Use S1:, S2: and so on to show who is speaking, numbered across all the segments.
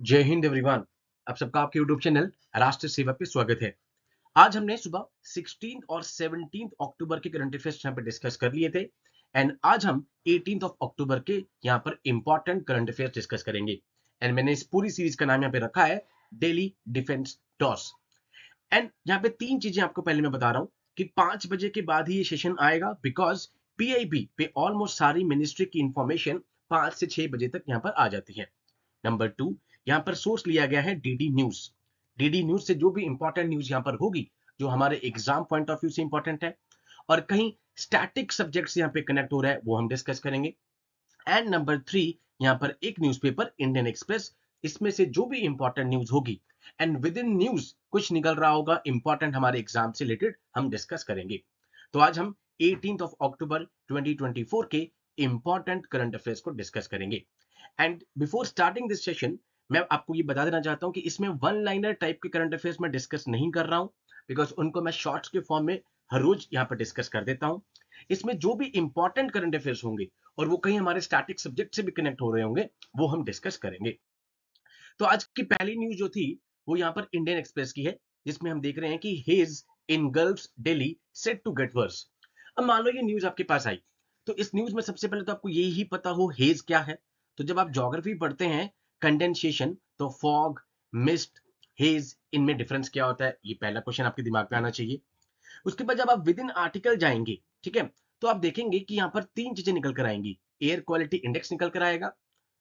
S1: जय हिंद एवरीवन आप सबका आपके यूट्यूब चैनल राष्ट्र सेवा पे स्वागत है आज हमने सुबह सिक्सटीन और सेवनटीन अक्टूबर के करंट अफेयर्स यहाँ पे डिस्कस कर लिए थे एंड आज हम एटीन ऑफ अक्टूबर के यहाँ पर इंपॉर्टेंट करंट अफेयर्स डिस्कस करेंगे एंड मैंने इस पूरी सीरीज का नाम यहाँ पे रखा है डेली डिफेंस टॉस एंड यहाँ पे तीन चीजें आपको पहले मैं बता रहा हूँ कि पांच बजे के बाद ही ये सेशन आएगा बिकॉज पीआईबी पे ऑलमोस्ट सारी मिनिस्ट्री की इंफॉर्मेशन पांच से छह बजे तक यहाँ पर आ जाती है नंबर टू यहाँ पर सोर्स लिया गया है डीडी न्यूज डीडी न्यूज से जो भी इंपॉर्टेंट न्यूज यहाँ पर होगी जो हमारे एग्जाम पॉइंट ऑफ व्यू से इंपॉर्टेंट है और कहीं स्टैटिक सब्जेक्ट यहाँ पे कनेक्ट हो रहा है वो हम डिस्कस करेंगे एंड नंबर थ्री यहाँ पर एक न्यूज इंडियन एक्सप्रेस इसमें से जो भी इंपॉर्टेंट न्यूज होगी एंड विद इन न्यूज कुछ निकल रहा होगा इंपॉर्टेंट हमारे एग्जाम से रिलेटेड हम डिस्कस करेंगे तो आज हम 18th ऑफ अक्टूबर 2024 के इंपॉर्टेंट करंट अफेयर्स को डिस्कस करेंगे and before starting this session मैं आपको ये बता देना चाहता हूँ कि इसमें वन लाइनर टाइप के करंट अफेयर्स मैं डिस्कस नहीं कर रहा हूँ बिकॉज उनको मैं शॉर्ट्स के फॉर्म में हर रोज यहाँ पर डिस्कस कर देता हूँ इसमें जो भी इंपॉर्टेंट करंट अफेयर्स होंगे और वो कहीं हमारे स्टैटिक सब्जेक्ट से भी कनेक्ट हो रहे होंगे वो हम डिस्कस करेंगे तो आज की पहली न्यूज जो थी वो यहाँ पर इंडियन एक्सप्रेस की है जिसमें हम देख रहे हैं कि haze engulfs Delhi set to get worse अब मान लो ये न्यूज आपके पास आई तो इस न्यूज में सबसे पहले तो आपको यही पता हो हेज क्या है तो जब आप जोग्राफी पढ़ते हैं कंडेंसेशन तो फॉग मिस्ट हेज इनमें डिफरेंस क्या होता है ये पहला क्वेश्चन आपके दिमाग में आना चाहिए उसके बाद जब आप विद इन आर्टिकल जाएंगे ठीक है तो आप देखेंगे कि यहाँ पर तीन चीजें निकल कर आएंगी एयर क्वालिटी इंडेक्स निकल कर आएगा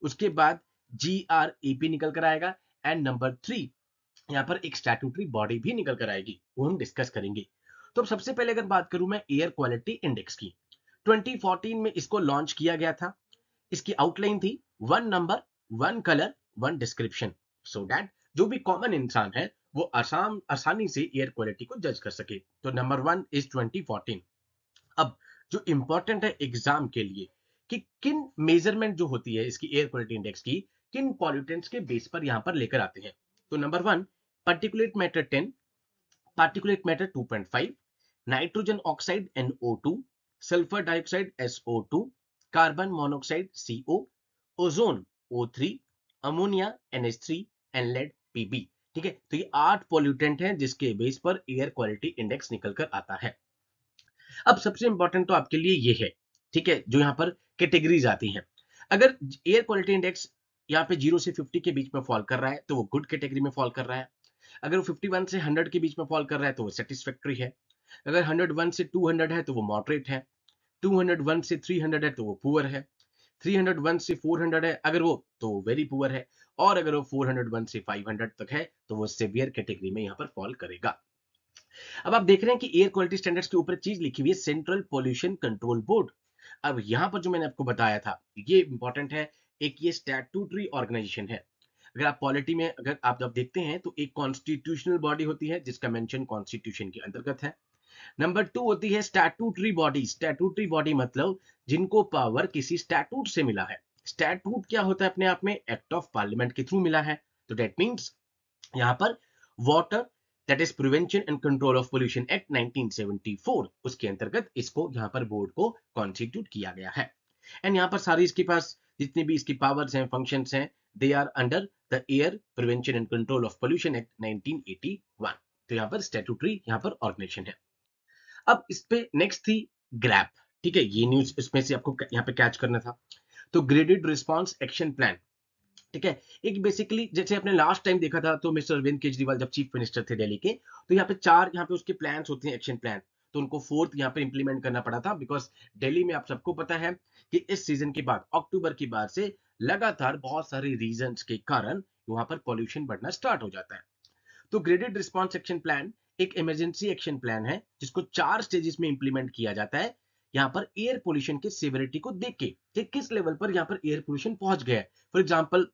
S1: उसके बाद जी आर ए पी निकल कर आएगा एंड नंबर थ्री यहाँ पर एक स्टैट्यूटरी बॉडी भी निकल कर आएगी वो हम डिस्कस करेंगे तो अब सबसे पहले अगर बात करूं मैं एयर क्वालिटी इंडेक्स की 2014 में इसको लॉन्च किया गया था इसकी आउटलाइन थी one number one colour one description so that जो भी कॉमन इंसान है वो आसान आसानी से एयर क्वालिटी को जज कर सके तो नंबर वन इज 2014 अब जो इंपॉर्टेंट है एग्जाम के लिए कि किन मेजरमेंट जो होती है इसकी एयर क्वालिटी इंडेक्स की किन पॉल्यूटेंट्स के बेस पर यहां पर लेकर आते हैं तो number one particulate matter 10, particulate matter 2.5, nitrogen two sulphur dioxide SO two carbon monoxide CO ozone O3, ammonia NH3 and lead PB ठीक है तो ये आठ पॉल्यूटेंट हैं जिसके बेस पर एयर क्वालिटी इंडेक्स निकल कर आता है अब सबसे इंपॉर्टेंट तो आपके लिए ये है ठीक है जो यहाँ पर कैटेगरीज आती हैं अगर एयर क्वालिटी इंडेक्स यहाँ पे जीरो से फिफ्टी के बीच में फॉल कर रहा है तो वो गुड कैटेगरी में फॉल कर रहा है अगर वो फिफ्टी से हंड्रेड के बीच में फॉल कर रहा है तो वो सेटिस्फेक्ट्री है अगर हंड्रेड से टू है तो वो मॉडरेट है 201 से 300 है तो वो पुअर है 301 से 400 है अगर वो तो वेरी पुअर है और अगर वो 401 से 500 तक है तो वो सेवियर कैटेगरी में यहाँ पर फॉल करेगा अब आप देख रहे हैं कि एयर क्वालिटी स्टैंडर्ड्स के ऊपर चीज लिखी हुई है सेंट्रल पॉल्यूशन कंट्रोल बोर्ड अब यहाँ पर जो मैंने आपको बताया था ये इंपॉर्टेंट है एक ये स्टैटूटरी ऑर्गेनाइजेशन है अगर आप पॉलिटी में अगर आप जब देखते हैं तो एक कॉन्स्टिट्यूशनल बॉडी होती है जिसका मेंशन कॉन्स्टिट्यूशन के अंतर्गत है नंबर टू होती है स्टैटूटरी बॉडी स्टैटूटरी बॉडी मतलब जिनको पावर किसी स्टैटूट से मिला है स्टैटूट क्या होता है अपने आप में एक्ट ऑफ पार्लियामेंट के थ्रू मिला है तो डेट मीन्स यहाँ पर water that is prevention and control of pollution act 1974 उसके अंतर्गत इसको यहाँ पर बोर्ड को कॉन्स्टिट्यूट किया गया है एंड यहाँ पर सारी इसके पास जितने भी इसकी पावर्स हैं फंक्शन हैं they are under the air prevention and control of pollution act 1981 तो यहाँ पर स्टेटूटरी यहाँ पर ऑर्गेनाइजेशन है अब इस पे नेक्स्ट थी ग्रैप ठीक है ये न्यूज इसमें से आपको यहाँ पे कैच करना था तो ग्रेडेड रिस्पॉन्स एक्शन प्लान ठीक है एक बेसिकली जैसे आपने लास्ट टाइम देखा था तो मिस्टर अरविंद केजरीवाल जब चीफ मिनिस्टर थे दिल्ली के तो यहाँ पे चार यहाँ पे उसके प्लान होते हैं एक्शन प्लान तो उनको फोर्थ यहाँ पे इंप्लीमेंट करना पड़ा था बिकॉज दिल्ली में आप सबको पता है कि इस सीजन के बाद अक्टूबर के बाद से लगातार बहुत सारे रीजन के कारण वहां पर पॉल्यूशन बढ़ना स्टार्ट हो जाता है तो ग्रेडेड रिस्पॉन्स एक्शन प्लान एक इमरजेंसी एक्शन प्लान है जिसको चार स्टेजेस में इंप्लीमेंट किया जाता है यहाँ पर एयर पोल्यूशन के सिवियरिटी को देख के कि किस लेवल पर यहाँ पर एयर पोल्यूशन पहुंच गया है फॉर एग्जाम्पल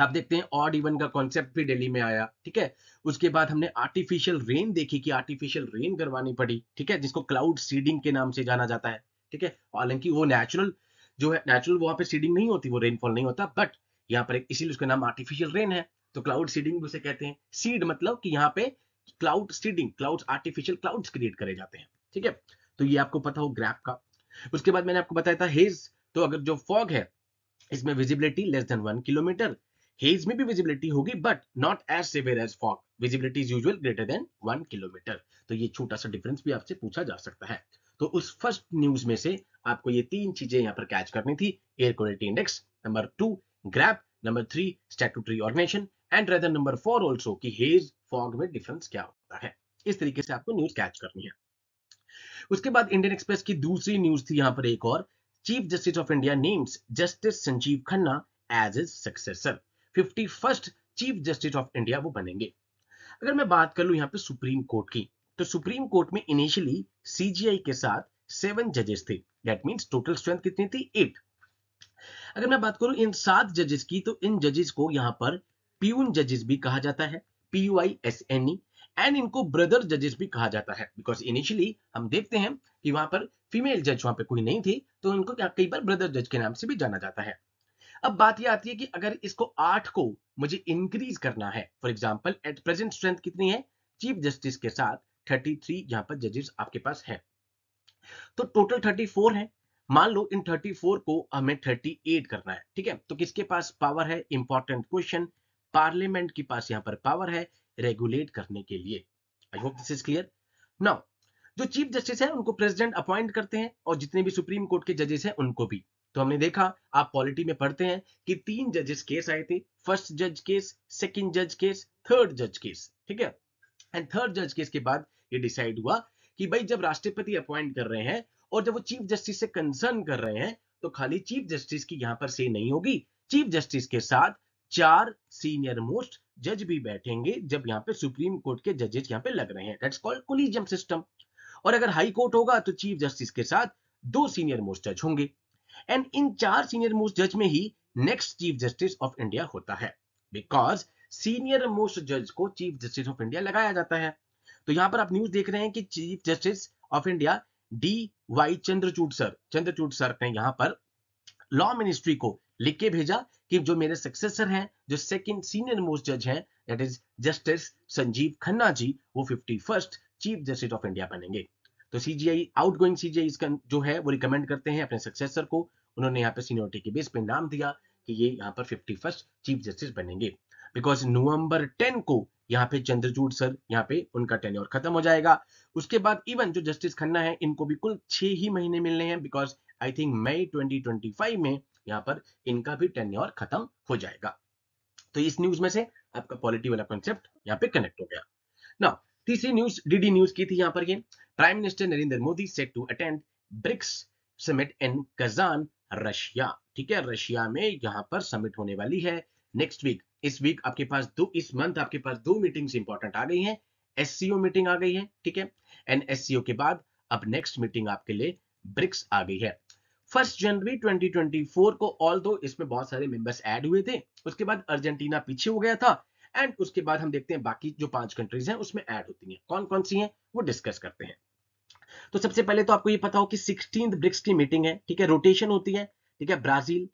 S1: आप देखते हैं ऑड इवन का कॉन्सेप्ट भी दिल्ली में आया ठीक है उसके बाद हमने आर्टिफिशियल रेन देखी कि आर्टिफिशियल रेन करवानी पड़ी ठीक है जिसको क्लाउड सीडिंग के नाम से जाना जाता है ठीक है हालांकि वो नेचुरल जो है नेचुरल वहां पे सीडिंग नहीं होती वो रेनफॉल नहीं होता बट यहाँ पर इसीलिए उसका नाम आर्टिफिशियल रेन है तो क्लाउड सीडिंग भी उसे कहते हैं सीड मतलब कि यहाँ पे cloud seeding cloud artificial cloud create करे जाते हैं ठीक है तो ये आपको पता हो ग्रैप का उसके बाद मैंने आपको बताया था हेज तो अगर जो फॉग है इसमें visibility less than one kilometre haze में भी विजिबिलिटी होगी but not as severe as fog visibility is usual greater than one kilometre तो ये छोटा सा डिफरेंस भी आपसे पूछा जा सकता है तो उस फर्स्ट न्यूज में से आपको ये तीन चीजें यहाँ पर कैच करनी थी air quality index number two GRAP number three statutory organisation and rather number four also की हेज फॉग में डिफरेंस क्या होता है इस तरीके से आपको न्यूज कैच करनी है उसके बाद इंडियन एक्सप्रेस की दूसरी न्यूज थी यहां पर एक और chief justice of India names justice Sanjiv Khanna as his successor fifty first chief justice of India वो बनेंगे अगर मैं बात कर लू यहाँ पे सुप्रीम कोर्ट की तो सुप्रीम कोर्ट में इनिशियली सीजीआई के साथ सेवन जजेस थे दैट मीन्स टोटल स्ट्रेंथ कितनी थी एट अगर मैं बात करूं इन सात जजेस की तो इन जजेस को यहां पर प्यून जजेस भी कहा जाता है P Y S N E and इनको ब्रदर जजेस भी कहा जाता है बिकॉज इनिशियली हम देखते हैं कि वहां पर फीमेल जज वहां पे कोई नहीं थी तो इनको क्या कई बार ब्रदर जज के नाम से भी जाना जाता है अब बात यह आती है कि अगर इसको आठ को मुझे इंक्रीज करना है for example at present strength कितनी है चीफ जस्टिस के साथ थर्टी थ्री यहाँ पर जजेस आपके पास है तो टोटल थर्टी फोर है मान लो इन 34 को हमें 38 करना है ठीक है तो किसके पास पावर है इंपॉर्टेंट क्वेश्चन पार्लियामेंट के पास यहां पर पावर है रेगुलेट करने के लिए I hope this is clear now जो चीफ जस्टिस है उनको प्रेसिडेंट अपॉइंट करते हैं और जितने भी सुप्रीम कोर्ट के जजेस हैं उनको भी तो हमने देखा आप पॉलिटी में पढ़ते हैं कि तीन जजेस केस आए थे फर्स्ट जज केस सेकंड जज केस थर्ड जज केस ठीक है एंड थर्ड जज केस के बाद ये डिसाइड हुआ कि भाई जब राष्ट्रपति अपॉइंट कर रहे हैं और जब वो चीफ जस्टिस से कंसर्न कर रहे हैं तो खाली चीफ जस्टिस की यहां पर से नहीं होगी चीफ जस्टिस के साथ चार सीनियर मोस्ट जज भी बैठेंगे जब यहाँ पे सुप्रीम कोर्ट के जजेस यहाँ पे लग रहे हैं दैट्स कॉल्ड कोलिजियम सिस्टम और अगर हाई कोर्ट होगा तो चीफ जस्टिस के साथ दो सीनियर मोस्ट जज होंगे एंड इन चार सीनियर मोस्ट जज में ही next chief justice of India होता है बिकॉज सीनियर मोस्ट जज को चीफ जस्टिस ऑफ इंडिया लगाया जाता है तो यहाँ पर आप न्यूज देख रहे हैं कि chief justice of India D Y Chandrachud sir Chandrachud sir ने यहाँ पर लॉ मिनिस्ट्री को लिख के भेजा कि जो मेरे सक्सेसर हैं जो सेकंड सीनियर मोस्ट जज हैं that is justice Sanjiv Khanna ji वो fifty first chief justice of India बनेंगे तो सीजीआई आउट गोइंग सीजीआई इसका जो है वो रिकमेंड करते हैं अपने सक्सेसर को उन्होंने यहाँ पे सीनियोरिटी के बेस पे नाम दिया कि ये यहाँ पर फिफ्टी फर्स्ट चीफ जस्टिस बनेंगे बिकॉज नवंबर टेन को यहाँ पे चंद्रचूड सर यहाँ पे उनका टेन खत्म हो जाएगा उसके बाद इवन जो जस्टिस खन्ना है इनको भी कुल छह ही महीने मिलने हैं बिकॉज आई थिंक मई 2025 में यहाँ पर इनका भी टेन्योर खत्म हो जाएगा तो इस न्यूज में से आपका पॉलिटी वाला कॉन्सेप्ट यहाँ पे कनेक्ट हो गया ना तीसरी न्यूज डीडी न्यूज की थी यहाँ पर ये prime minister Narendra Modi set to attend BRICS summit in Kazan Russia ठीक है रशिया में यहाँ पर समिट होने वाली है नेक्स्ट वीक इस वीक आपके पास दो इस मंथ आपके पास दो मीटिंग्स इंपॉर्टेंट आ गई हैं एससीओ मीटिंग आ गई है ठीक है एंड एससीओ के बाद अब नेक्स्ट मीटिंग आपके लिए ब्रिक्स आ गई है फर्स्ट जनवरी 2024 को ऑल दो इसमें बहुत सारे मेंबर्स ऐड हुए थे उसके बाद अर्जेंटीना पीछे हो गया था एंड उसके बाद हम देखते हैं बाकी जो पांच कंट्रीज हैं उसमें ऐड होती हैं कौन कौन सी हैं वो डिस्कस करते हैं तो सबसे पहले तो आपको ये पता हो कि सिक्सटीन ब्रिक्स की मीटिंग है ठीक है रोटेशन होती है ठीक है ब्राजील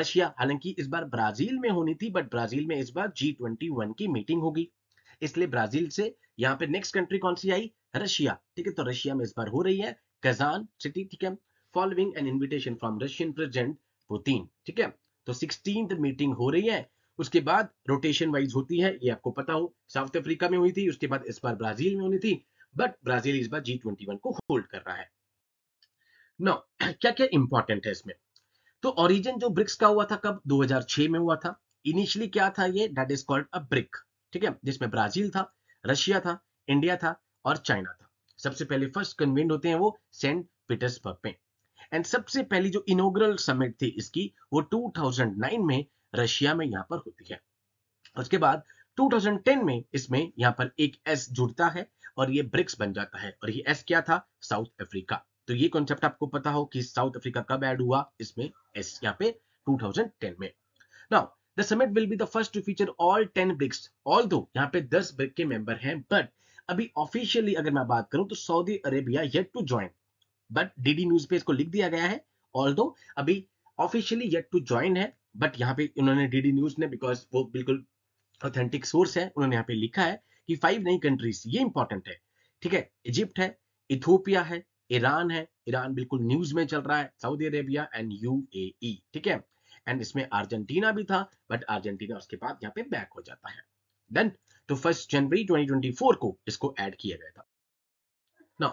S1: रशिया हालांकि इस बार ब्राजील में होनी थी बट ब्राजील में इस बार जी ट्वेंटी वन की मीटिंग होगी इसलिए ब्राजील से यहाँ पे नेक्स्ट कंट्री कौन सी आई रशिया ठीक है तो रशिया में इस बार हो रही है कजान सिटी ठीक है following an invitation from Russian president Putin ठीक है तो सिक्सटीन मीटिंग हो रही है उसके बाद रोटेशन वाइज होती है ये आपको पता हो साउथ अफ्रीका में हुई थी उसके बाद इस बार ब्राजील में होनी थी बट ब्राजील इस बार जी ट्वेंटी वन को होल्ड कर रहा है नौ क्या क्या इंपॉर्टेंट है इसमें तो ओरिजिन जो ब्रिक्स का हुआ था कब 2006 में हुआ था इनिशियली क्या था ये that is called a BRIC ठीक है जिसमें ब्राजील था रशिया था इंडिया था और चाइना था सबसे पहले फर्स्ट कन्वेंड होते हैं वो सेंट पीटर्सबर्ग में एंड सबसे पहली जो इनोग्रल समिट थी इसकी वो 2009 में रशिया में यहां पर होती है उसके बाद 2010 में इसमें यहाँ पर एक एस जुड़ता है और ये ब्रिक्स बन जाता है और ये एस क्या था साउथ अफ्रीका तो ये कॉन्सेप्ट आपको पता हो कि साउथ अफ्रीका कब ऐड हुआ इसमें एस यहाँ पे 2010 में now the summit will be the first to feature all ten BRICS although यहाँ पे दस ब्रिक के मेंबर हैं बट अभी ऑफिशियली अगर मैं बात करूं तो Saudi Arabia yet to join but DD news पे इसको लिख दिया गया है ऑल दो अभी ऑफिशियली येट टू ज्वाइन है बट यहाँ पे उन्होंने डीडी न्यूज ने बिकॉज वो बिल्कुल ऑथेंटिक सोर्स है उन्होंने यहाँ पे लिखा है कि फाइव नई कंट्रीज ये इंपॉर्टेंट है ठीक है इजिप्ट है इथोपिया है ईरान है ईरान बिल्कुल न्यूज में चल रहा है सऊदी अरेबिया एंड यू ठीक है एंड इसमें अर्जेंटीना भी था बट अर्जेंटीना उसके बाद यहाँ पे बैक हो जाता है देन तो फर्स्ट जनवरी 2024 को इसको ऐड किया गया था ना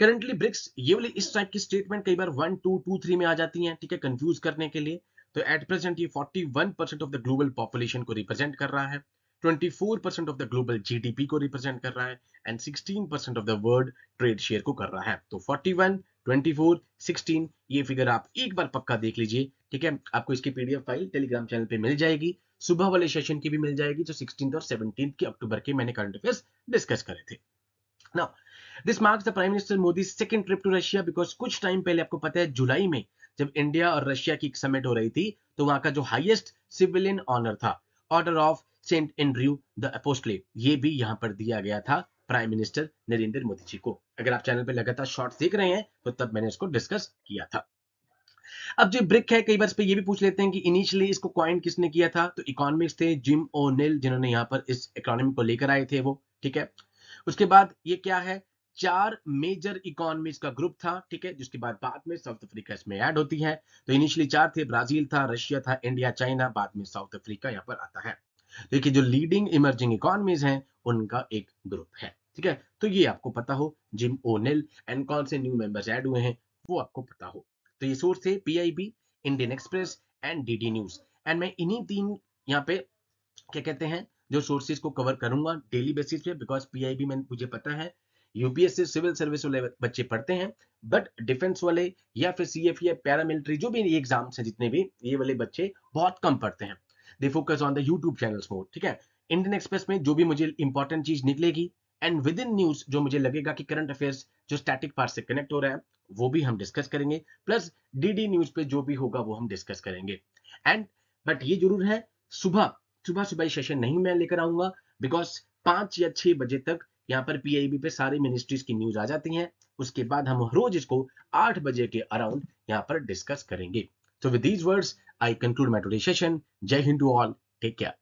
S1: करंटली ब्रिक्स ये वाली इस टाइप की स्टेटमेंट कई बार वन टू टू थ्री में आ जाती है ठीक है कंफ्यूज करने के लिए तो एट प्रेजेंट ये 41 percent of the global population को रिप्रेजेंट कर रहा है 24 percent of the global GDP को रिप्रेजेंट कर रहा है and 16 percent of the world trade share को कर रहा है तो 41, 24, 16 ये फिगर आप एक बार पक्का देख लीजिए ठीक है आपको इसकी पीडीएफ फाइल टेलीग्राम चैनल पे मिल जाएगी सुबह वाले सेशन की भी मिल जाएगी जो सिक्सटीन और सेवनटीन के अक्टूबर के मैंने करंट अफेयर डिस्कस करे थे ना this marks the prime minister Modi second trip to Russia because कुछ टाइम पहले आपको पता है जुलाई में जब इंडिया और रशिया की समिट हो रही थी तो वहां का जो हाइएस्ट सिविलियन ऑनर था order of Saint Andrew the apostle ये भी यहां पर दिया गया था प्राइम मिनिस्टर नरेंद्र मोदी जी को अगर आप चैनल पर लगातार शॉर्ट देख रहे हैं तो तब मैंने इसको डिस्कस किया था अब जो ब्रिक है कई बार इस पर यह भी पूछ लेते हैं कि इनिशियली इसको क्वाइन किसने किया था तो इकोनॉमिक्स थे जिम ओ जिन्होंने यहां पर इस इकोनॉमी को लेकर आए थे वो ठीक है उसके बाद ये क्या है चार मेजर इकोनॉमीज का ग्रुप था ठीक है जिसके बाद बाद में साउथ अफ्रीका इसमें ऐड होती है तो इनिशियली चार थे ब्राजील था रशिया था इंडिया चाइना बाद में साउथ अफ्रीका यहाँ पर आता है देखिए जो लीडिंग इमर्जिंग इकोनॉमीज हैं उनका एक ग्रुप है ठीक है तो ये आपको पता हो जिम ओनिल एंड कौन से न्यू मेंबर्स ऐड हुए हैं वो आपको पता हो तो ये सोर्स थे PIB Indian Express and DD news and मैं इन्हीं तीन यहाँ पे क्या कहते हैं जो सोर्सेज को कवर करूंगा डेली बेसिस पे बिकॉज पीआईबी में मुझे पता है यूपीएससी सिविल सर्विस वाले बच्चे पढ़ते हैं बट डिफेंस वाले या फिर सी e या पैरामिलिट्री जो भी एग्जाम है जितने भी ये वाले बच्चे बहुत कम पढ़ते हैं they focus on the YouTube channel ठीक है इंडियन एक्सप्रेस में जो भी मुझे इंपॉर्टेंट चीज निकलेगी एंड विद इन न्यूज जो मुझे लगेगा कि करंट अफेयर्स जो स्टैटिक पार्ट से कनेक्ट हो रहा है वो भी हम डिस्कस करेंगे प्लस डीडी न्यूज पे जो भी होगा वो हम डिस्कस करेंगे एंड बट ये जरूर है सुबह सुबह सुबह सेशन नहीं मैं लेकर आऊंगा बिकॉज पांच या छह बजे तक यहाँ पर पीआईबी पे सारी मिनिस्ट्रीज की न्यूज आ जाती है उसके बाद हम रोज इसको आठ बजे के अराउंड यहाँ पर डिस्कस करेंगे तो with these words I conclude my session जय हिंदू ऑल टेक केयर